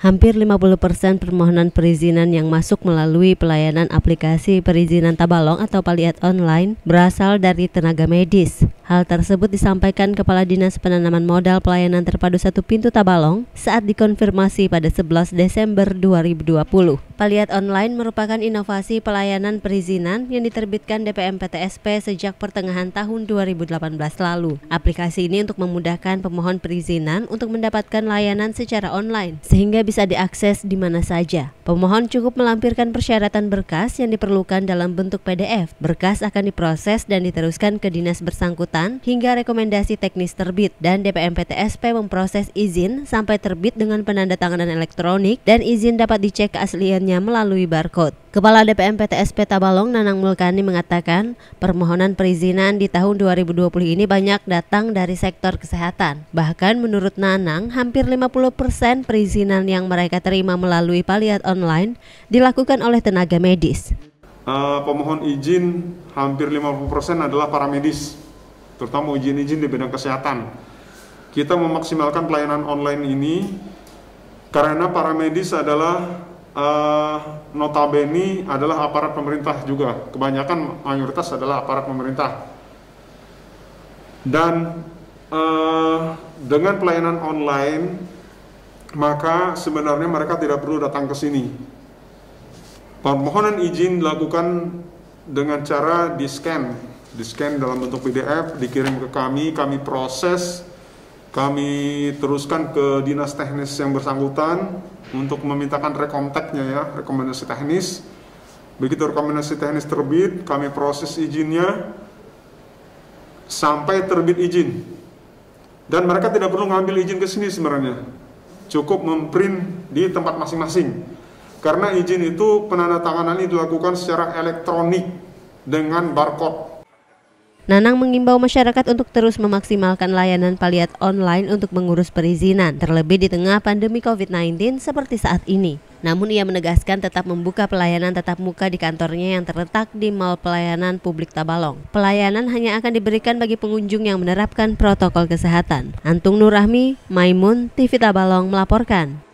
hampir 50% permohonan perizinan yang masuk melalui pelayanan aplikasi perizinan Tabalong atau Paliat Online berasal dari tenaga medis. Hal tersebut disampaikan Kepala Dinas Penanaman Modal Pelayanan Terpadu Satu Pintu Tabalong saat dikonfirmasi pada 11 Desember 2020. Paliat online merupakan inovasi pelayanan perizinan yang diterbitkan DPM PTSP sejak pertengahan tahun 2018 lalu. Aplikasi ini untuk memudahkan pemohon perizinan untuk mendapatkan layanan secara online sehingga bisa diakses di mana saja. Pemohon cukup melampirkan persyaratan berkas yang diperlukan dalam bentuk PDF. Berkas akan diproses dan diteruskan ke dinas bersangkutan kesehatan hingga rekomendasi teknis terbit dan DPMPTSP memproses izin sampai terbit dengan penandatanganan elektronik dan izin dapat dicek keasliannya melalui barcode. Kepala DPMPTSP Tabalong Nanang Mulkani mengatakan, permohonan perizinan di tahun 2020 ini banyak datang dari sektor kesehatan. Bahkan menurut Nanang, hampir 50% perizinan yang mereka terima melalui paliat online dilakukan oleh tenaga medis. Uh, pemohon izin hampir 50% adalah para medis terutama ujian izin di bidang kesehatan. Kita memaksimalkan pelayanan online ini karena para medis adalah uh, notabene adalah aparat pemerintah juga. Kebanyakan mayoritas adalah aparat pemerintah. Dan uh, dengan pelayanan online maka sebenarnya mereka tidak perlu datang ke sini. Permohonan izin dilakukan dengan cara di scan di scan dalam bentuk PDF, dikirim ke kami, kami proses, kami teruskan ke dinas teknis yang bersangkutan untuk memintakan rekomteknya ya, rekomendasi teknis. Begitu rekomendasi teknis terbit, kami proses izinnya sampai terbit izin. Dan mereka tidak perlu ngambil izin ke sini sebenarnya. Cukup memprint di tempat masing-masing. Karena izin itu penandatanganannya dilakukan secara elektronik dengan barcode Nanang mengimbau masyarakat untuk terus memaksimalkan layanan paliat online untuk mengurus perizinan, terlebih di tengah pandemi COVID-19 seperti saat ini. Namun ia menegaskan tetap membuka pelayanan tatap muka di kantornya yang terletak di Mall Pelayanan Publik Tabalong. Pelayanan hanya akan diberikan bagi pengunjung yang menerapkan protokol kesehatan. Antung Nurahmi, Maimun, TV Tabalong melaporkan.